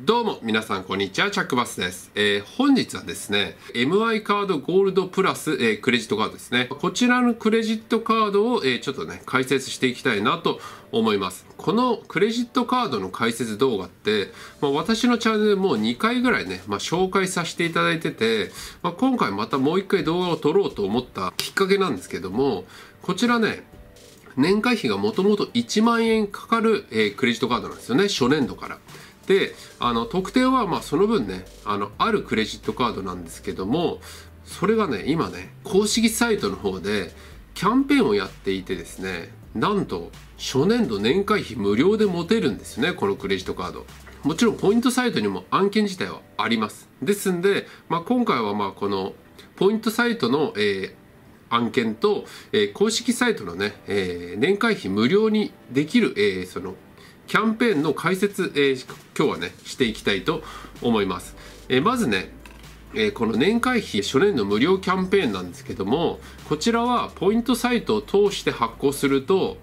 どうも皆さんこんにちは、チャックバスです。えー、本日はですね、MI カードゴールドプラス、えー、クレジットカードですね。こちらのクレジットカードを、えー、ちょっとね、解説していきたいなと思います。このクレジットカードの解説動画って、まあ、私のチャンネルもう2回ぐらいね、まあ、紹介させていただいてて、まあ、今回またもう1回動画を撮ろうと思ったきっかけなんですけども、こちらね、年会費がもともと1万円かかる、えクレジットカードなんですよね、初年度から。であの特典はまあその分ねあのあるクレジットカードなんですけどもそれがね今ね公式サイトの方でキャンペーンをやっていてですねなんと初年度年会費無料で持てるんですねこのクレジットカードもちろんポイントサイトにも案件自体はありますですんで、まあ、今回はまあこのポイントサイトの、えー、案件と、えー、公式サイトのね、えー、年会費無料にできる、えー、そのキャンペーンの解説、えー、今日はねしていきたいと思います、えー、まずね、えー、この年会費初年度無料キャンペーンなんですけどもこちらはポイントサイトを通して発行すると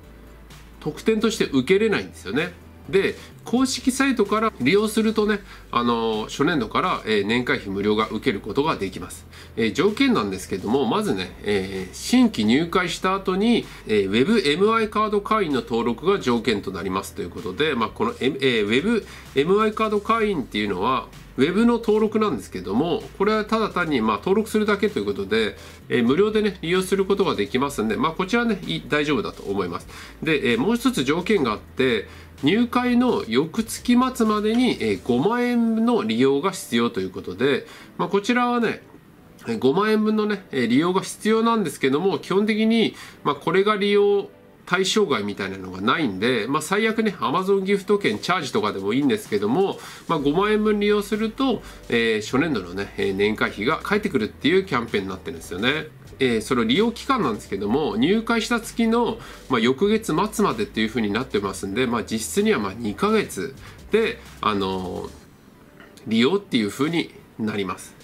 特典として受けれないんですよねで公式サイトから利用するとねあの初年度から、え年会費無料が受けることができます、え条件なんですけどもまずね、え新規入会した後に、え WebMI カード会員の登録が条件となりますということで、まあ、この、え WebMI カード会員っていうのはウェブの登録なんですけども、これはただ単にま登録するだけということで、え無料でね、利用することができますんで、まあ、こちらね、大丈夫だと思います。で、えもう一つ条件があって、入会の翌月末までに5万円の利用が必要ということで、まあ、こちらはね、5万円分のね、利用が必要なんですけども、基本的に、まこれが利用対象外みたいなのがないんで、まあ、最悪ねアマゾンギフト券チャージとかでもいいんですけども、まあ、5万円分利用すると、えー、初年度のね、え年会費が返ってくるっていうキャンペーンになってるんですよね。えー、その利用期間なんですけども入会した月の、まあ、翌月末までっていうふうになってますんで、まあ、実質にはま2ヶ月で、あのー、利用っていうふうになります。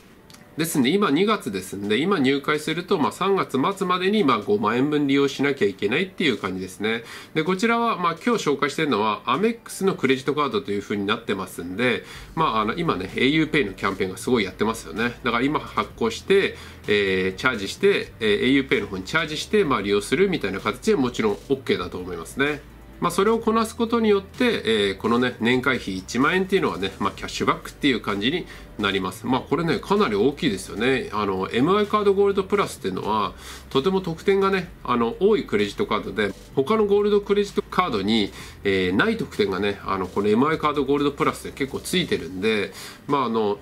ですんで今2月ですんで今入会するとまあ3月末までにまあ5万円分利用しなきゃいけないっていう感じですねでこちらはまあ今日紹介してるのはアメックスのクレジットカードというふうになってますんでまああの今ね auPay のキャンペーンがすごいやってますよねだから今発行して、えー、チャージして、えー、auPay の方にチャージしてまあ利用するみたいな形でもちろん OK だと思いますねまあ、それをこなすことによって、えー、このね年会費1万円っていうのはね、まあ、キャッシュバックっていう感じになりますまあこれねかなり大きいですよねあの MI カードゴールドプラスっていうのはとても得点がねあの多いクレジットカードで他のゴールドクレジットカードに、えー、ない特典がねあのこの MI カードゴールドプラスで結構ついてるんでまああの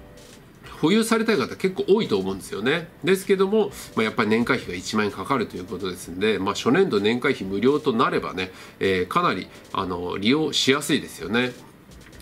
保有されたい方結構多いと思うんですよね。ですけども、まあ、やっぱり年会費が1万円かかるということですんで、まあ、初年度年会費無料となればね、えー、かなりあの利用しやすいですよね。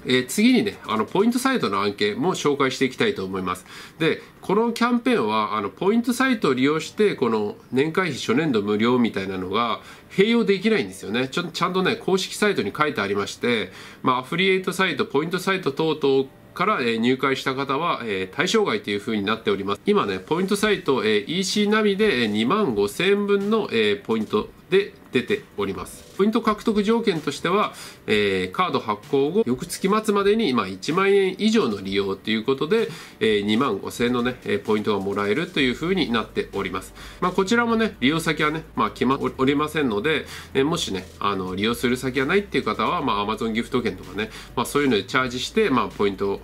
えー、次にね、あの、ポイントサイトの案件も紹介していきたいと思います。で、このキャンペーンは、あの、ポイントサイトを利用して、この年会費初年度無料みたいなのが併用できないんですよね。ちょ、ちゃんとね、公式サイトに書いてありまして、まあ、アフリエイトサイト、ポイントサイト等々から、え入会した方は、え対象外というふうになっております。今ね、ポイントサイト、え EC ナビで2万5000円分の、えポイントで出ておりますポイント獲得条件としては、えー、カード発行後翌月末までに、まあ、1万円以上の利用ということで、えー、2万5000円のねポイントがもらえるというふうになっております、まあ、こちらもね利用先はね、まあ、決まおりませんので、えー、もしねあの利用する先がないっていう方は、まあ、Amazon ギフト券とかね、まあ、そういうのでチャージして、まあ、ポイントを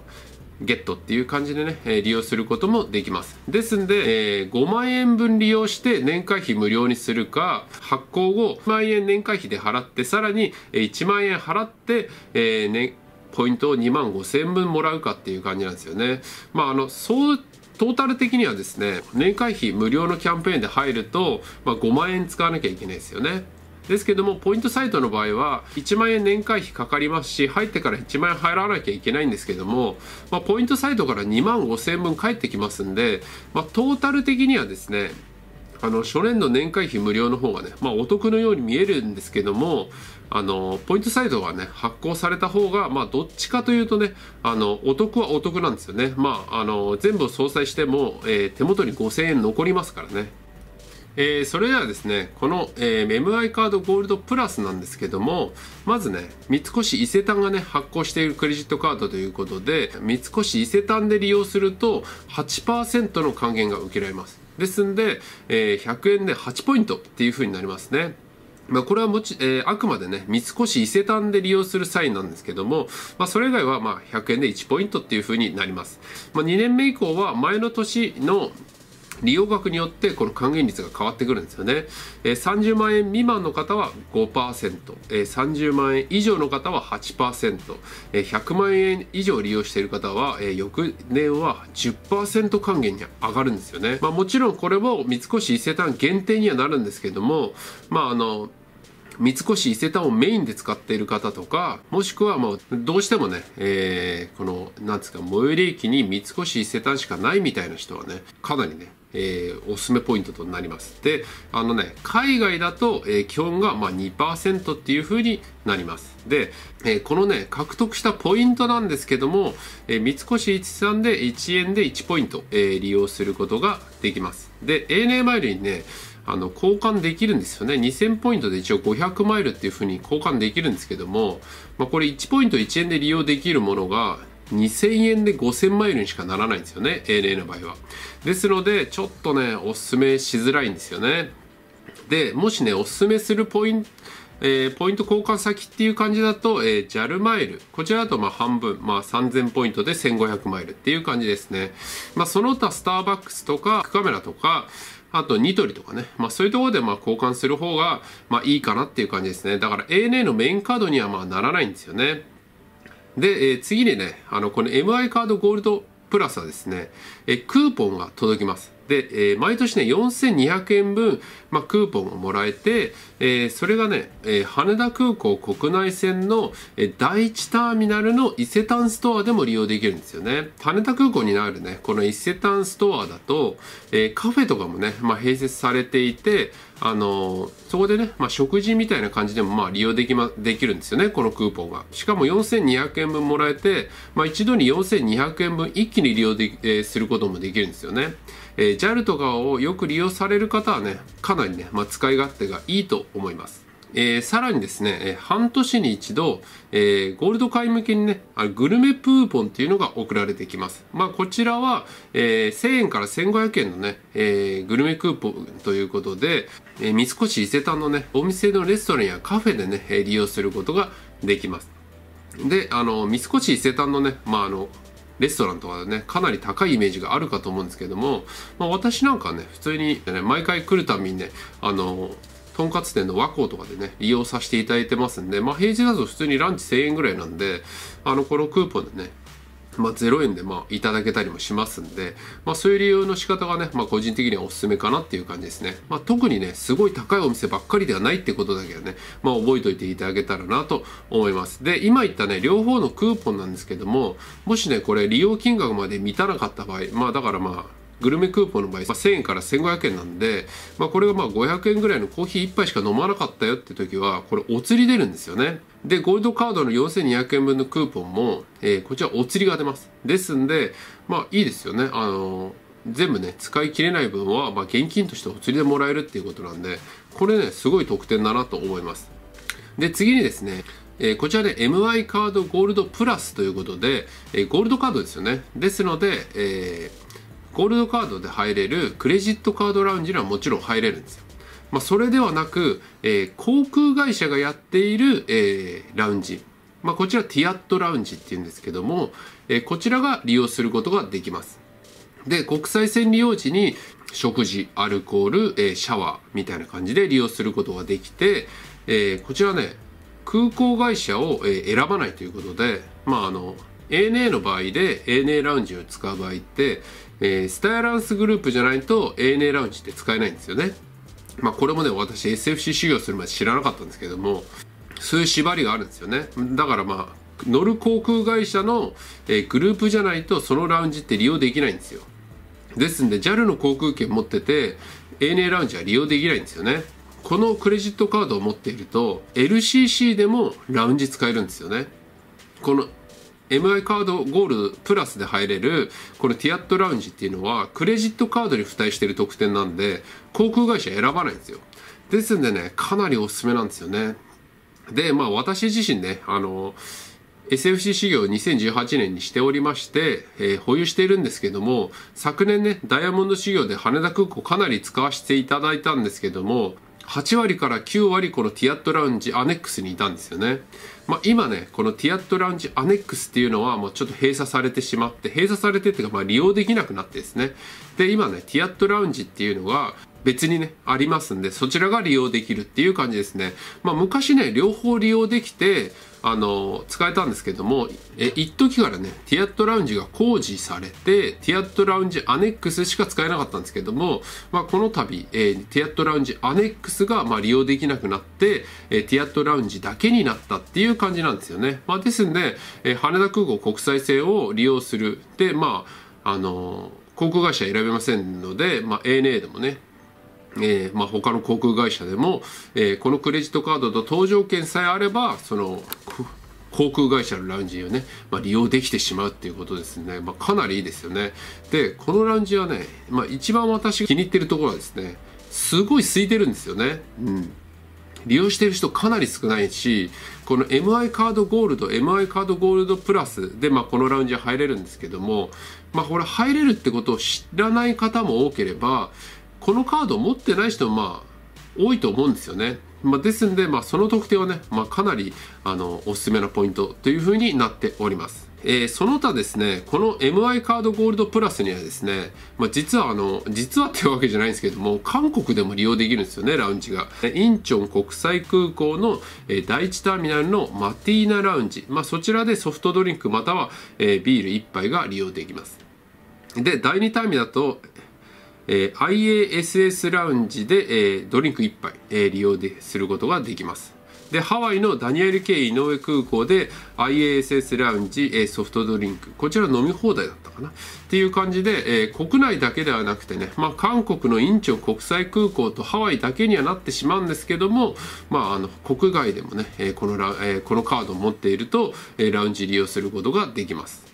ゲットっていう感じでね、え利用することもできます。ですんで、えー、5万円分利用して年会費無料にするか、発行後、1万円年会費で払って、さらに1万円払って、えー、ね、ポイントを2万5千分もらうかっていう感じなんですよね。まあ、あの、そう、トータル的にはですね、年会費無料のキャンペーンで入ると、まあ、5万円使わなきゃいけないですよね。ですけどもポイントサイトの場合は1万円年会費かかりますし入ってから1万円入らなきゃいけないんですけども、まあ、ポイントサイトから2万5000円分返ってきますんで、まあ、トータル的にはですねあの初年度年会費無料の方がね、まあ、お得のように見えるんですけどもあのポイントサイトがね発行された方が、まあ、どっちかというとねあのお得はお得なんですよね、まあ、あの全部を相殺しても、えー、手元に5000円残りますからね。えー、それではですね、この、えー、MI カードゴールドプラスなんですけども、まずね、三越伊勢丹がね、発行しているクレジットカードということで、三越伊勢丹で利用すると8%の還元が受けられます。ですんで、えー、100円で8ポイントっていうふうになりますね。まあ、これはもち、えー、あくまでね、三越伊勢丹で利用する際なんですけども、まあ、それ以外は、まあ、100円で1ポイントっていうふうになります。まあ、2年目以降は、前の年の、利用額によってこの還元率が変わってくるんですよね、え30万円未満の方は 5%30、え万円以上の方は 8%100、え万円以上利用している方は、え翌年は10%還元に上がるんですよね、まあ、もちろんこれも三越伊勢丹限定にはなるんですけどもまああの三越伊勢丹をメインで使っている方とかもしくはもうどうしてもね、えー、このなんつうか最寄り駅に三越伊勢丹しかないみたいな人はねかなりねえー、おすすめポイントとなりますであのね海外だと、えー、基本がま2%っていう風になりますで、えー、このね獲得したポイントなんですけども、え三越13で1円で1ポイント、え利用することができますで ANA マイルにねあの交換できるんですよね2000ポイントで一応500マイルっていう風に交換できるんですけども、まあ、これ1ポイント1円で利用できるものが2000円で5000マイルにしかならないんですよね ANA の場合はですのでちょっとねおすすめしづらいんですよねでもしねおすすめするポイントえー、ポイント交換先っていう感じだと、えー、JAL マイル。こちらだとまあ半分、まあ3000ポイントで1500マイルっていう感じですね。まあその他スターバックスとか、カメラとか、あとニトリとかね。まあそういうところでまあ交換する方がまあいいかなっていう感じですね。だから ANA のメインカードにはまあならないんですよね。で、えー、次にね、あの、この MI カードゴールドプラスはですね、えー、クーポンが届きます。で、えー、毎年ね、4200円分、まあ、クーポンをもらえて、えー、それがね、えー、羽田空港国内線の、えー、第1ターミナルの伊勢丹ストアでも利用できるんですよね。羽田空港にあるね、この伊勢丹ストアだと、えー、カフェとかもね、まあ、併設されていて、あのー、そこでね、まあ、食事みたいな感じでもまあ利用できま、できるんですよね、このクーポンが。しかも4200円分もらえて、まあ、一度に4200円分一気に利用で、えー、することもできるんですよね。えー、JAL とかをよく利用される方はね、かなりね、まあ、使い勝手がいいと思います。えー、さらにですね、えー、半年に一度、えー、ゴールド会向けにね、グルメプーポンっていうのが送られてきます。まあ、こちらは、えー、1000円から1500円のね、えー、グルメクーポンということで、えー、三越伊勢丹のね、お店のレストランやカフェでね、利用することができます。で、あの、三越伊勢丹のね、まあ、あの、レストランとかでねかなり高いイメージがあるかと思うんですけども、まあ、私なんかね普通に、ね、毎回来るたびにねあのとんかつ店の和光とかでね利用させていただいてますんで、まあ、平日だと普通にランチ1000円ぐらいなんであのこのクーポンでねまあ、0円でまあいただけたりもしますんで、まあ、そういう利用の仕方がね、まあ、個人的にはおすすめかなっていう感じですね、まあ、特にねすごい高いお店ばっかりではないってことだけどね、まあ、覚えておいていただけたらなと思いますで今言ったね両方のクーポンなんですけどももしねこれ利用金額まで満たなかった場合まあだからまあグルメクーポンの場合、まあ、1000円から1500円なんで、まあ、これがまあ500円ぐらいのコーヒー1杯しか飲まなかったよって時はこれお釣り出るんですよねでゴールドカードの4200円分のクーポンも、えー、こちらお釣りが出ますですんでまあいいですよねあのー全部ね使い切れない分は、まあ、現金としてお釣りでもらえるっていうことなんでこれねすごい特典だなと思いますで次にですね、えー、こちらで MI カードゴールドプラスということで、えー、ゴールドカードですよねですので、えーゴールドカードで入れるクレジットカードラウンジにはもちろん入れるんですよ。まあ、それではなく、えー、航空会社がやっている、えー、ラウンジ。まあ、こちらティアットラウンジっていうんですけども、えー、こちらが利用することができます。で、国際線利用時に食事、アルコール、えー、シャワーみたいな感じで利用することができて、えー、こちらね、空港会社を、選ばないということで、まあ、あの、ANA の場合で ANA ラウンジを使う場合ってえー、スタイランスグループじゃないと ANA ラウンジって使えないんですよね。まあこれもね、私 SFC 修行するまで知らなかったんですけども、そういう縛りがあるんですよね。だからまあ、乗る航空会社の、えー、グループじゃないとそのラウンジって利用できないんですよ。ですんで JAL の航空券持ってて ANA ラウンジは利用できないんですよね。このクレジットカードを持っていると LCC でもラウンジ使えるんですよね。この MI カードゴールプラスで入れるこのティアットラウンジっていうのはクレジットカードに付帯してる特典なんで航空会社選ばないんですよですんでねかなりおすすめなんですよねでまあ私自身ねあの SFC 事業を2018年にしておりまして、えー、保有しているんですけども昨年ねダイヤモンド事業で羽田空港かなり使わせていただいたんですけども8割から9割このティアットラウンジアネックスにいたんですよねまあ、今ねこのティアットラウンジアネックスっていうのはもうちょっと閉鎖されてしまって閉鎖されてっていうかまあ利用できなくなってですねで今ねティアットラウンジっていうのが別にね、ありますんで、そちらが利用できるっていう感じですね。まあ昔ね、両方利用できて、あの、使えたんですけども、え、一時からね、ティアットラウンジが工事されて、ティアットラウンジアネックスしか使えなかったんですけども、まあこの度、えー、ティアットラウンジアネックスがまあ利用できなくなって、えー、ティアットラウンジだけになったっていう感じなんですよね。まあですんで、えー、羽田空港国際線を利用する。で、まあ、あの航空会社選べませんので、まあ、ANA でもねえーまあ、他の航空会社でも、えー、このクレジットカードと搭乗券さえあればその航空会社のラウンジをね、まあ、利用できてしまうっていうことですね、まあ、かなりいいですよねでこのラウンジはね、まあ、一番私気に入ってるところはですねすごい空いてるんですよねうん利用してる人かなり少ないしこの MI カードゴールド MI カードゴールドプラスで、まあ、このラウンジは入れるんですけどもまあこれ入れるってことを知らない方も多ければこのカードを持ってない人もまあ多いと思うんですよね。まあ、ですんで、まあ、その特典はね、まあ、かなりあのおすすめなポイントというふうになっております。えー、その他ですね、この MI カードゴールドプラスにはですね、まあ、実はあの、実はっていうわけじゃないんですけども、韓国でも利用できるんですよね、ラウンジが。インチョン国際空港の、えー、第1ターミナルのマティーナラウンジ。まあ、そちらでソフトドリンクまたは、えー、ビール1杯が利用できます。で、第2ターミナルと、えー、IASS ラウンジで、えー、ドリンク1杯、えー、利用ですることができます。でハワイのダニエル・ケイ井上空港で IASS ラウンジ、えー、ソフトドリンクこちら飲み放題だったかなっていう感じで、えー、国内だけではなくてね、まあ、韓国のインチョン国際空港とハワイだけにはなってしまうんですけども、まあ、あの国外でもね、えー、このラ、えこのカードを持っていると、えラウンジ利用することができます。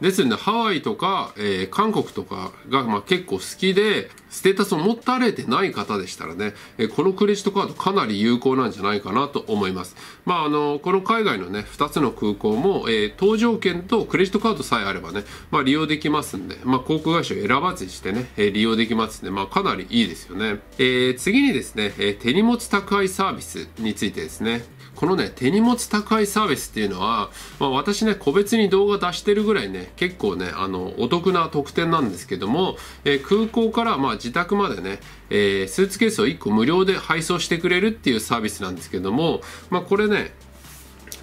ですのでハワイとか、えー、韓国とかが、まあ、結構好きでステータスを持たれてない方でしたらね、えー、このクレジットカードかなり有効なんじゃないかなと思います。まああのこの海外のね2つの空港も、えー、搭乗券とクレジットカードさえあればね、まあ、利用できますんで、まあ、航空会社を選ばずにしてね、え利用できますんで、まあ、かなりいいですよね。え次にですね、え手荷物宅配サービスについてですね。このね、手荷物宅配サービスっていうのは、まあ、私ね、個別に動画出してるぐらいね、結構ね、あの、お得な特典なんですけども、えー、空港からまあ自宅までね、えー、スーツケースを1個無料で配送してくれるっていうサービスなんですけども、まあ、これね、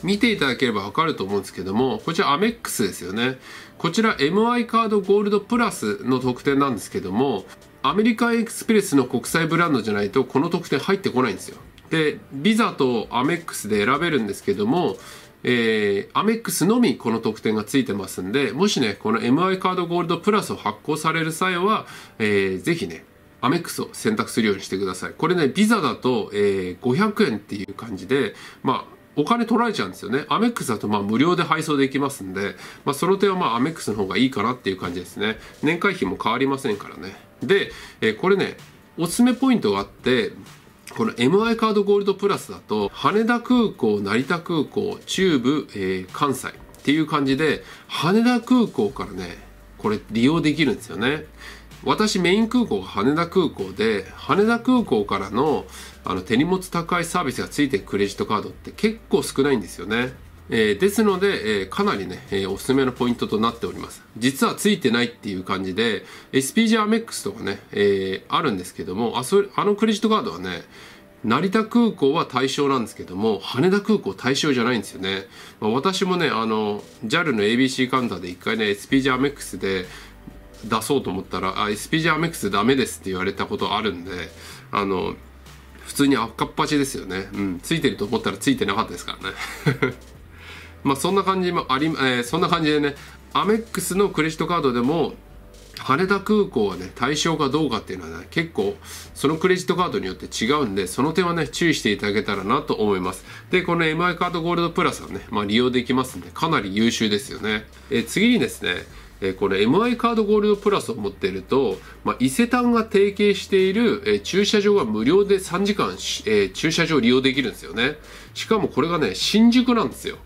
見ていただければわかると思うんですけども、こちらアメックスですよね。こちら MI カードゴールドプラスの特典なんですけども、アメリカンエクスプレスの国際ブランドじゃないとこの特典入ってこないんですよ。でビザとアメックスで選べるんですけども、えー、アメックスのみこの特典がついてますんでもしねこの MI カードゴールドプラスを発行される際は、えー、ぜひねアメックスを選択するようにしてくださいこれねビザだと、えー、500円っていう感じでまあお金取られちゃうんですよね。アメックスだとまあ無料で配送できますんで、まあ、その点はまあアメックスの方がいいかなっていう感じですね。年会費も変わりませんからね。で、えー、これね、おすすめポイントがあって、この MI カードゴールドプラスだと羽田空港成田空港中部、えー、関西っていう感じで羽田空港からねこれ利用できるんですよね私メイン空港が羽田空港で羽田空港からのあの手荷物宅配サービスがついてるクレジットカードって結構少ないんですよねえー、ですので、えー、かなりね、えー、おすすめのポイントとなっております。実はついてないっていう感じで、SPG アメックスとかね、えあるんですけども、あそあのクレジットカードはね、成田空港は対象なんですけども、羽田空港対象じゃないんですよね。まあ、私もね、あの、JAL の ABC カウンターで一回ね、SPG アメックスで出そうと思ったら、SPG アメックスダメですって言われたことあるんで、あの、普通に赤っ端ですよね。うん、ついてると思ったらついてなかったですからね。まあ、そんな感じもあり、えー、そんな感じでね、アメックスのクレジットカードでも、羽田空港はね、対象かどうかっていうのはね、結構、そのクレジットカードによって違うんで、その点はね、注意していただけたらなと思います。で、この MI カードゴールドプラスはね、まあ、利用できますんで、かなり優秀ですよね。え次にですね、えこの MI カードゴールドプラスを持っていると、まあ、伊勢丹が提携している、え駐車場が無料で3時間、え駐車場利用できるんですよね。しかもこれがね、新宿なんですよ。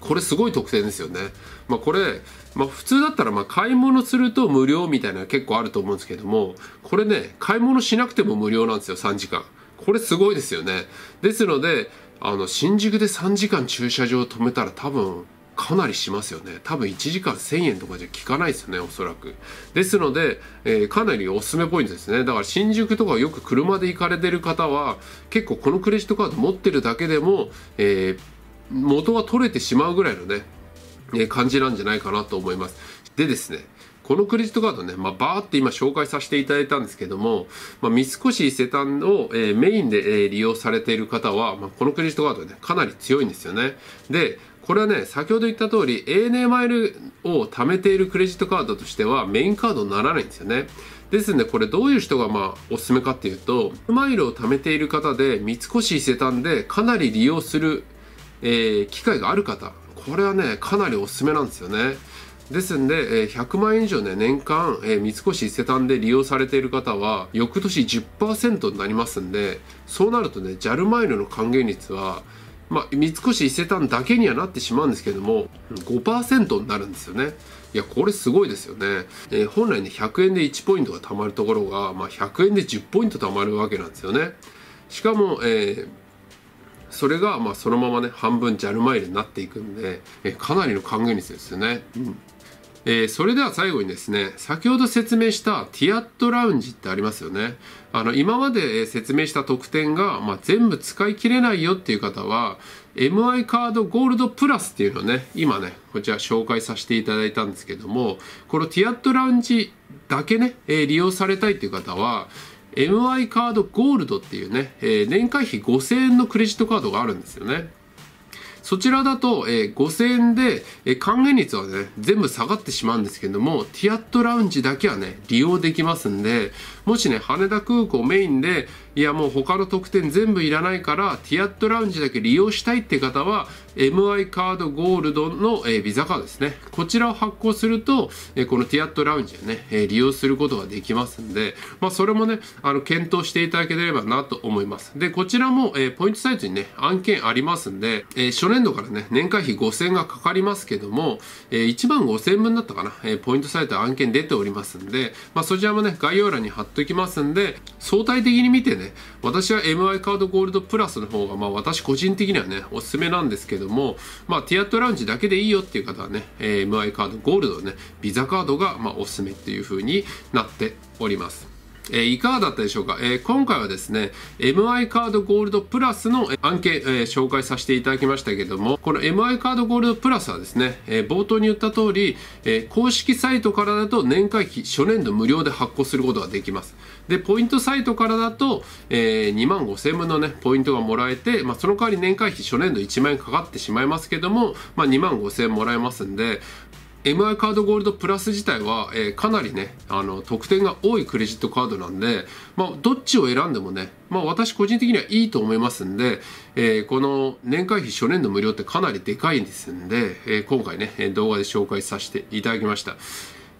これすごい特典ですよね。まあ、これ、まあ、普通だったらま買い物すると無料みたいな結構あると思うんですけども、これね、買い物しなくても無料なんですよ、3時間。これすごいですよね。ですので、あの、新宿で3時間駐車場止めたら多分、かなりしますよね多分1時間1000円とかじゃ効かないですよねおそらくですので、えー、かなりおすすめポイントですねだから新宿とかよく車で行かれてる方は結構このクレジットカード持ってるだけでも、えー元が取れてしまうぐらいのね、え感じなんじゃないかなと思います。でですね、このクレジットカードね、まあ、バーって今紹介させていただいたんですけども、まあ、三越伊勢丹を、えー、メインで、えー、利用されている方は、まあ、このクレジットカードね、かなり強いんですよね。で、これはね、先ほど言った通り、ANA マイルを貯めているクレジットカードとしてはメインカードにならないんですよね。ですんで、これどういう人がまあおすすめかっていうと、マイルを貯めている方で三越伊勢丹でかなり利用するえー、機会がある方これはねかなりおすすめなんですよね。ですんで、えー、100万円以上ね、年間、えー、三越伊勢丹で利用されている方は、翌年10%になりますんで、そうなるとね、JAL マイルの還元率は、まあ、三越伊勢丹だけにはなってしまうんですけども、5%になるんですよね。いや、これすごいですよね。えー、本来ね、100円で1ポイントが貯まるところが、まあ、100円で10ポイント貯まるわけなんですよね。しかも、えーそれがまあそのままね半分ジャルマイルになっていくんで、えかなりの還元率ですよね。うんえー、それでは最後にですね先ほど説明したティアットラウンジってありますよねあの今まで説明した特典が、まあ、全部使い切れないよっていう方は MI カードゴールドプラスっていうのをね今ねこちら紹介させていただいたんですけどもこのティアットラウンジだけね、え利用されたいっていう方は MI カードゴールドっていうね、えー、年会費5000円のクレジットカードがあるんですよね。そちらだと、えー、5000円で、えー、還元率はね、全部下がってしまうんですけども、ティアットラウンジだけはね、利用できますんで、もしね、羽田空港メインで、いやもう他の特典全部いらないから、ティアットラウンジだけ利用したいって方は、MI カードゴールドの、えビザカードですね。こちらを発行すると、えこのティアットラウンジをね、え利用することができますんで、まあ、それもね、あの、検討していただければなと思います。で、こちらも、えポイントサイトにね、案件ありますんで、え初年度からね、年会費5000がかかりますけども、え1万5000分だったかな、えポイントサイト案件出ておりますんで、まあ、そちらもね、概要欄に貼っときますんで、相対的に見てね、私は MI カードゴールドプラスの方が、まあ、私個人的にはね、おすすめなんですけども、まあ、ティアットラウンジだけでいいよっていう方はね、えー、MI カードゴールドね、ビザカードが、まあ、おすすめっていう風になっております。えー、いかがだったでしょうか、えー、今回はですね、MI カードゴールドプラスの案件、えー、紹介させていただきましたけども、この MI カードゴールドプラスはですね、え冒頭に言った通り、え公式サイトからだと年会費初年度無料で発行することができます。でポイントサイトからだと、えー、2万5000分のねポイントがもらえて、まあ、その代わり年会費初年度1万円かかってしまいますけども、まあ、2万5000円もらえますんで MI カードゴールドプラス自体は、えー、かなりねあの得点が多いクレジットカードなんで、まあ、どっちを選んでもね、まあ、私個人的にはいいと思いますんで、えー、この年会費初年度無料ってかなりでかいんですんで、えー、今回ね動画で紹介させていただきました。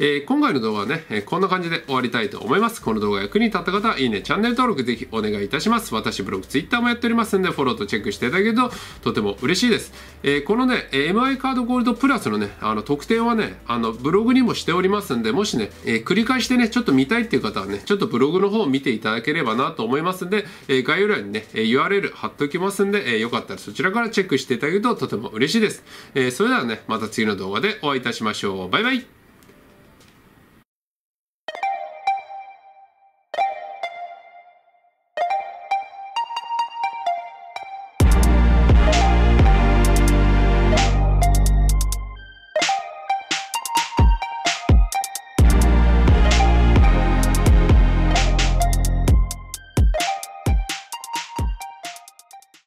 えー、今回の動画はね、こんな感じで終わりたいと思います。この動画役に立った方は、いいね、チャンネル登録ぜひお願いいたします。私、ブログ、ツイッターもやっておりますんで、フォローとチェックしていただけると、とても嬉しいです。えー、このね、MI カードゴールドプラスのね、あの、特典はね、あの、ブログにもしておりますんで、もしね、えー、繰り返してね、ちょっと見たいっていう方はね、ちょっとブログの方を見ていただければなと思いますんで、え概要欄にね、URL 貼っておきますんで、えよかったらそちらからチェックしていただけるととても嬉しいです。えそれではね、また次の動画でお会いいたしましょう。バイバイ